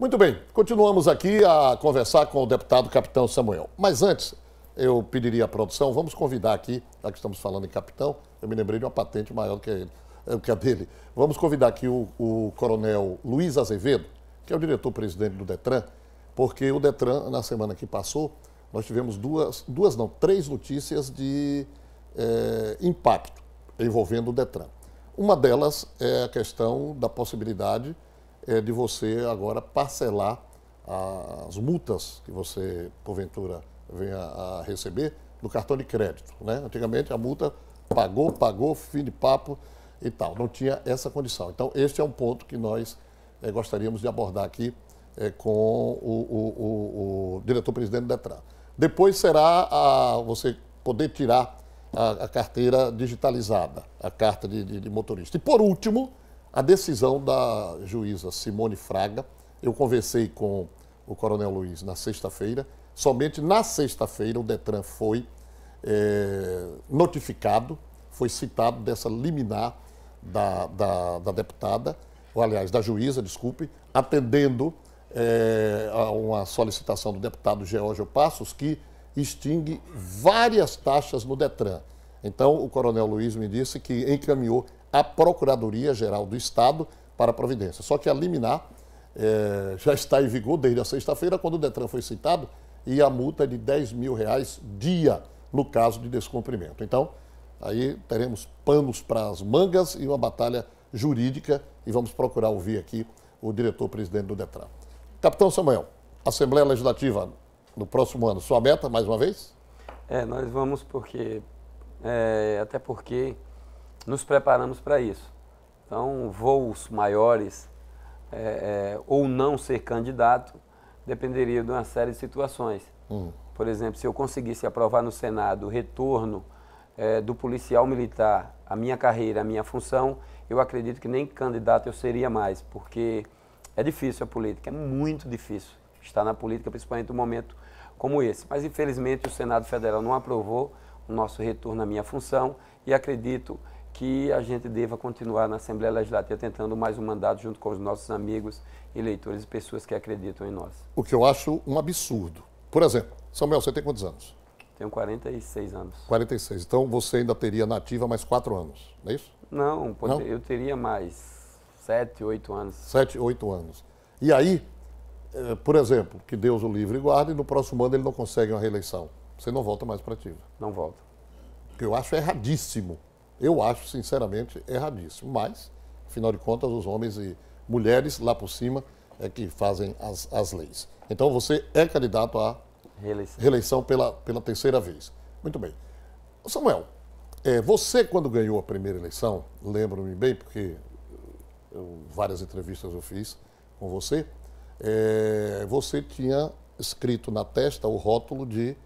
Muito bem, continuamos aqui a conversar com o deputado Capitão Samuel. Mas antes, eu pediria à produção, vamos convidar aqui, já que estamos falando em capitão, eu me lembrei de uma patente maior que, ele, eh, que a dele. Vamos convidar aqui o, o coronel Luiz Azevedo, que é o diretor-presidente do DETRAN, porque o DETRAN, na semana que passou, nós tivemos duas, duas não, três notícias de é, impacto envolvendo o DETRAN. Uma delas é a questão da possibilidade é de você agora parcelar as multas que você, porventura, venha a receber no cartão de crédito. Né? Antigamente a multa pagou, pagou, fim de papo e tal. Não tinha essa condição. Então, este é um ponto que nós é, gostaríamos de abordar aqui é, com o, o, o, o diretor-presidente Detran. Depois será a, você poder tirar a, a, carteira digitalizada, a carta de, de, de motorista. E por último, a decisão da juíza Simone Fraga. Eu conversei com o Coronel Luiz na sexta-feira. Somente na sexta-feira o Detran foi é, notificado, foi citado dessa liminar da, da, da, deputada, ou aliás, da juíza, desculpe, atendendo é, a uma solicitação do deputado George Passos que extingue várias taxas no Detran. Então, o Coronel Luiz me disse que encaminhou à Procuradoria-Geral do Estado para a providência. Só que a liminar é, já está em vigor desde a sexta-feira, quando o DETRAN foi citado, e a multa é de 10 mil reais dia no caso de descumprimento. Então, aí teremos panos para as mangas e uma batalha jurídica e vamos procurar ouvir aqui o diretor-presidente do DETRAN. Capitão Samuel, Assembleia Legislativa no próximo ano, sua meta, mais uma vez? É, nós vamos porque, é, até porque nos preparamos para isso. Então, voos maiores é, é, ou não ser candidato dependeria de uma série de situações. Hum. Por exemplo, se eu conseguisse aprovar no Senado o retorno é, do policial militar à minha carreira, à minha função, eu acredito que nem candidato eu seria mais, porque é difícil a política, é muito difícil estar na política, principalmente num momento como esse. Mas, infelizmente, o Senado Federal não aprovou o nosso retorno à minha função e acredito que a gente deva continuar na Assembleia Legislativa tentando mais um mandato junto com os nossos amigos, eleitores e pessoas que acreditam em nós. O que eu acho um absurdo. Por exemplo, Samuel, você tem quantos anos? Tenho 46 anos. 46. Então você ainda teria nativa mais 4 anos, não é isso? Não, pode... não? eu teria mais 7, 8 anos. 7, 8 anos. E aí, eh, por exemplo, que Deus o livre e guarde, no próximo ano ele não consegue uma reeleição. Você não volta mais para ativa. Não volta. O que eu acho erradíssimo eu acho, sinceramente, erradíssimo. Mas, afinal de contas, os homens e mulheres lá por cima é que fazem as, as leis. Então você é candidato à reeleição, reeleição pela, pela terceira vez. Muito bem. Samuel, é, você quando ganhou a primeira eleição, lembro-me bem, porque eh, eu, várias entrevistas eu fiz com você, é, você tinha escrito na testa o rótulo de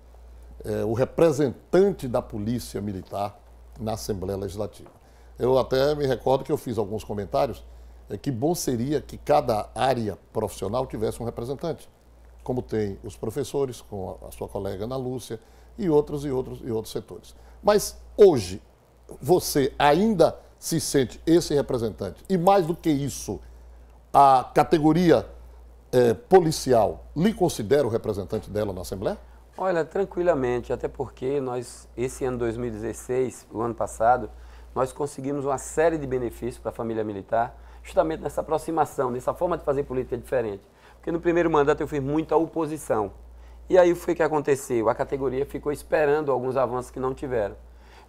é, o representante da polícia militar na Assembleia Legislativa. Eu até me recordo que eu fiz alguns comentários é, que bom seria que cada área profissional tivesse um representante, como tem os professores, com a, sua colega Ana Lúcia, e outros e outros e outros setores. Mas hoje, você ainda se sente esse representante. E mais do que isso, a categoria eh, policial lhe considera o representante dela na Assembleia? Olha, tranquilamente, até porque nós, esse ano 2016, o ano passado, nós conseguimos uma série de benefícios para a família militar, justamente nessa aproximação, nessa forma de fazer política diferente. Porque no primeiro mandato eu fiz muita oposição. E aí foi que aconteceu, a categoria ficou esperando alguns avanços que não tiveram.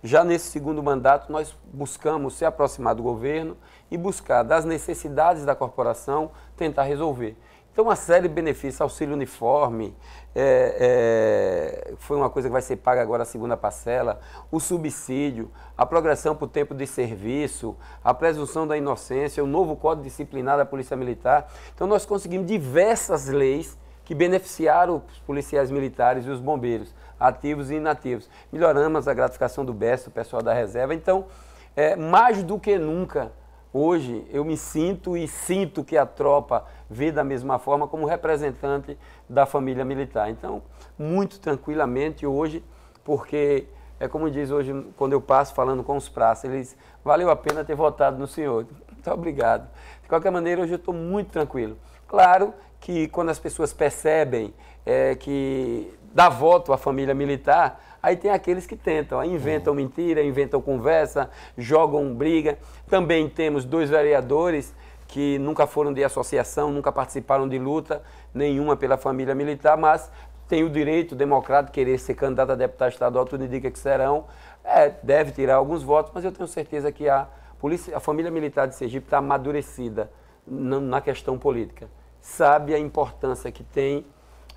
Já nesse segundo mandato, nós buscamos se aproximar do governo e buscar das necessidades da corporação tentar resolver. Então, uma série de benefícios, auxílio uniforme, é, é, foi uma coisa que vai ser paga agora a segunda parcela, o subsídio, a progressão para o tempo de serviço, a presunção da inocência, o novo Código Disciplinar da Polícia Militar. Então, nós conseguimos diversas leis que beneficiaram os policiais militares e os bombeiros, ativos e inativos. Melhoramos a gratificação do BES, do pessoal da reserva. Então, é, mais do que nunca, Hoje eu me sinto e sinto que a tropa vê da mesma forma como representante da família militar. Então, muito tranquilamente hoje, porque é como diz hoje, quando eu passo falando com os praças, eles valeu a pena ter votado no senhor. Muito obrigado. De qualquer maneira, hoje eu estou muito tranquilo. Claro que quando as pessoas percebem é, que dá voto à família militar, aí tem aqueles que tentam, inventam mentira, inventam conversa, jogam briga. Também temos dois vereadores que nunca foram de associação, nunca participaram de luta nenhuma pela família militar, mas tem o direito democrático de querer ser candidato a deputado estadual, tudo indica que serão. É, deve tirar alguns votos, mas eu tenho certeza que a, polícia, a família militar de Sergipe está amadurecida na questão política. Sabe a importância que tem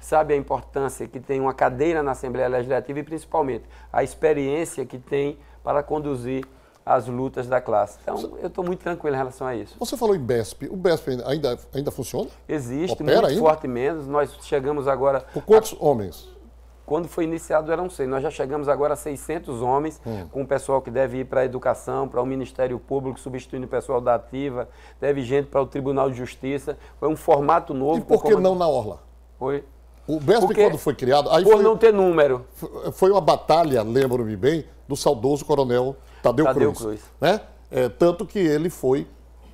sabe a importância que tem uma cadeira na Assembleia Legislativa e principalmente a experiência que tem para conduzir as lutas da classe. Então, você, eu estou muito tranquilo em relação a isso. Você falou em BESP. O BESP ainda, ainda funciona? Existe, Opera muito ainda? menos. Nós chegamos agora... Por quantos a... homens? Quando foi iniciado eram seis. Nós já chegamos agora a 600 homens, hum. com o pessoal que deve ir para a educação, para o Ministério Público, substituindo o pessoal da ativa, deve gente para o Tribunal de Justiça. Foi um formato novo. E por que não na Orla? Foi. O BESP, quando foi criado. Aí por foi, não ter número. Foi uma batalha, lembro-me bem, do saudoso coronel Tadeu, Tadeu Cruz. Cruz. Né? É, tanto que ele foi,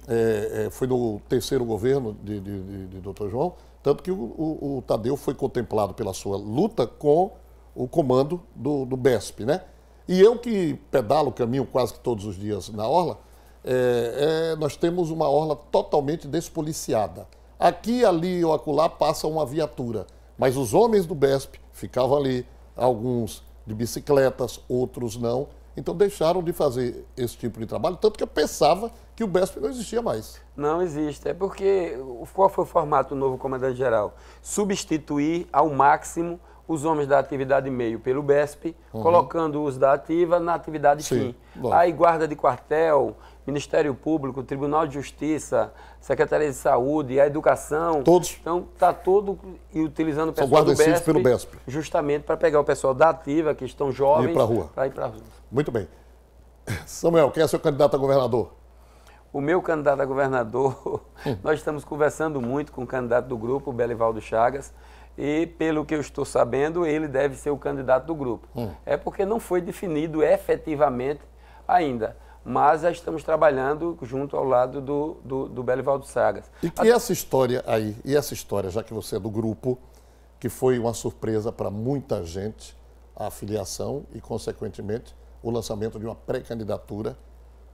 é, é foi no terceiro governo de, de, de, de Dr. João, tanto que o, o, o, Tadeu foi contemplado pela sua luta com o comando do, do BESP. Né? E eu que pedalo o caminho quase que todos os dias na Orla, é, é nós temos uma Orla totalmente despoliciada. Aqui, ali ou acolá passa uma viatura mas os homens do BESP ficavam ali, alguns de bicicletas, outros não. Então deixaram de fazer esse tipo de trabalho, tanto que eu pensava que o BESP não existia mais. Não existe. É porque qual foi o formato do novo comandante-geral? Substituir ao máximo os homens da atividade meio pelo BESP, uhum. colocando os da ativa na atividade Sim, fim. Bom. Aí guarda de quartel, Ministério Público, Tribunal de Justiça, Secretaria de Saúde, a Educação. Todos. Então, está todo e utilizando o pessoal do BESP, pelo BESP. Justamente para pegar o pessoal da ativa, que estão jovens, para rua. Para ir para a rua. Muito bem. Samuel, quem é seu candidato a governador? O meu candidato a governador, nós estamos conversando muito com o candidato do grupo, Belivaldo Chagas, e pelo que eu estou sabendo, ele deve ser o candidato do grupo. Hum. É porque não foi definido efetivamente ainda mas já estamos trabalhando junto ao lado do, do, do Belivaldo Sagas. E que essa história aí, e essa história, já que você é do grupo, que foi uma surpresa para muita gente, a afiliação e, consequentemente, o lançamento de uma pré-candidatura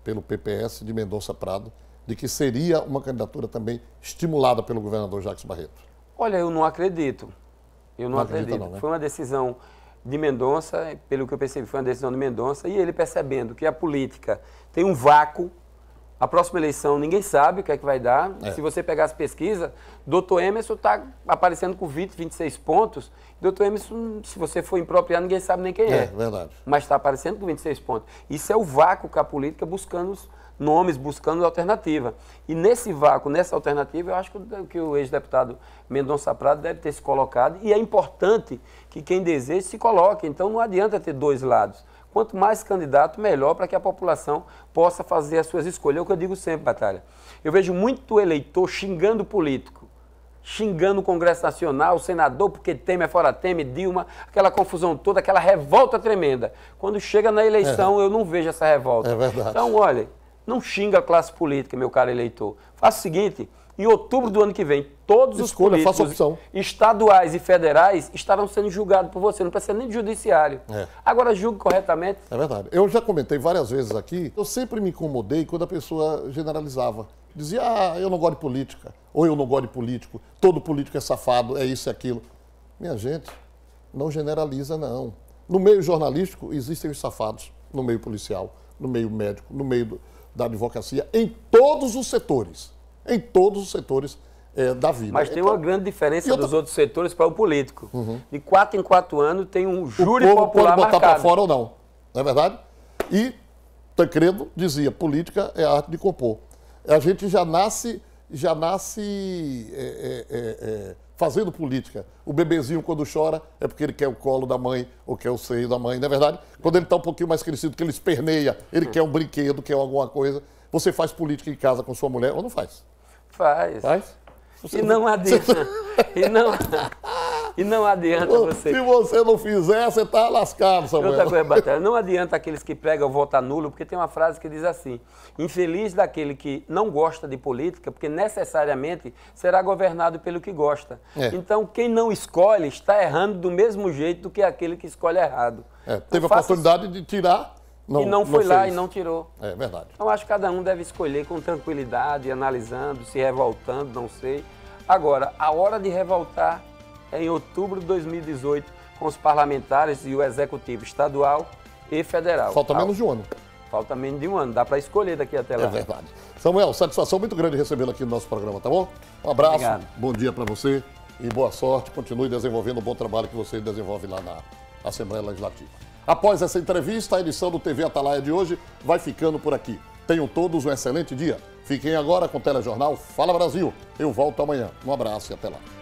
pelo PPS de Mendonça Prado, de que seria uma candidatura também estimulada pelo governador Jacques Barreto? Olha, eu não acredito. Eu não, não acredito. Não, né? Foi uma decisão de Mendonça, pelo que eu percebi, foi uma decisão de Mendonça, e ele percebendo que a política tem um vácuo a próxima eleição ninguém sabe o que é que vai dar. É. Se você pegar as pesquisas, doutor Emerson está aparecendo com 20, 26 pontos. Doutor Emerson, se você for impropriar, ninguém sabe nem quem é. É verdade. Mas está aparecendo com 26 pontos. Isso é o vácuo com a política buscando os nomes, buscando alternativa. E nesse vácuo, nessa alternativa, eu acho que o ex-deputado Mendonça Prado deve ter se colocado. E é importante que quem deseja se coloque. Então não adianta ter dois lados. Quanto mais candidato, melhor para que a população possa fazer as suas escolhas. É o que eu digo sempre, Batalha. Eu vejo muito eleitor xingando político, xingando o Congresso Nacional, o senador, porque Temer é fora Temer, Dilma, aquela confusão toda, aquela revolta tremenda. Quando chega na eleição, é. eu não vejo essa revolta. É verdade. Então, olha, não xinga a classe política, meu caro eleitor. Faça o seguinte, em outubro do ano que vem, todos Escolha, os políticos estaduais e federais estarão sendo julgados por você. Não precisa nem de judiciário. É. Agora julgue corretamente. É verdade. Eu já comentei várias vezes aqui, eu sempre me incomodei quando a pessoa generalizava. Dizia, ah, eu não gosto de política. Ou eu não gosto de político. Todo político é safado, é isso e é aquilo. Minha gente, não generaliza, não. No meio jornalístico existem os safados, no meio policial, no meio médico, no meio do, da advocacia, em todos os setores em todos os setores é, da vida. Mas tem então, uma grande diferença outra... dos outros setores para o político. Uhum. De quatro em quatro anos tem um júri o povo popular pode botar para fora ou não, não é verdade? E Tancredo dizia, política é a arte de compor. A gente já nasce, já nasce é é, é, é, fazendo política. O bebezinho, quando chora, é porque ele quer o colo da mãe ou quer o seio da mãe, não é verdade? Quando ele está um pouquinho mais crescido, que ele esperneia, ele hum. quer um brinquedo, quer alguma coisa. Você faz política em casa com sua mulher ou não faz? Faz. Faz? e não adianta. e, não, e não adianta você. Se você não fizer, você está lascado, Samuel. Outra coisa, Batalha, não adianta aqueles que pregam voto nulo, porque tem uma frase que diz assim: infeliz daquele que não gosta de política, porque necessariamente será governado pelo que gosta. É. Então, quem não escolhe está errando do mesmo jeito do que aquele que escolhe errado. É, teve a oportunidade de tirar não, e não foi lá e não tirou. É verdade. Então acho que cada um deve escolher com tranquilidade, analisando, se revoltando, não sei. Agora, a hora de revoltar é em outubro de 2018 com os parlamentares e o executivo estadual e federal. Falta menos de um ano. Falta menos de um ano, dá para escolher daqui até é lá. É verdade. Samuel, satisfação muito grande recebê-lo aqui no nosso programa, tá bom? Um abraço, Obrigado. bom dia para você e boa sorte. Continue desenvolvendo o bom trabalho que você desenvolve lá na Assembleia Legislativa. Após essa entrevista, a edição do TV Atalaia de hoje vai ficando por aqui. Tenham todos um excelente dia. Fiquem agora com o Telejornal Fala Brasil. Eu volto amanhã. Um abraço e até lá.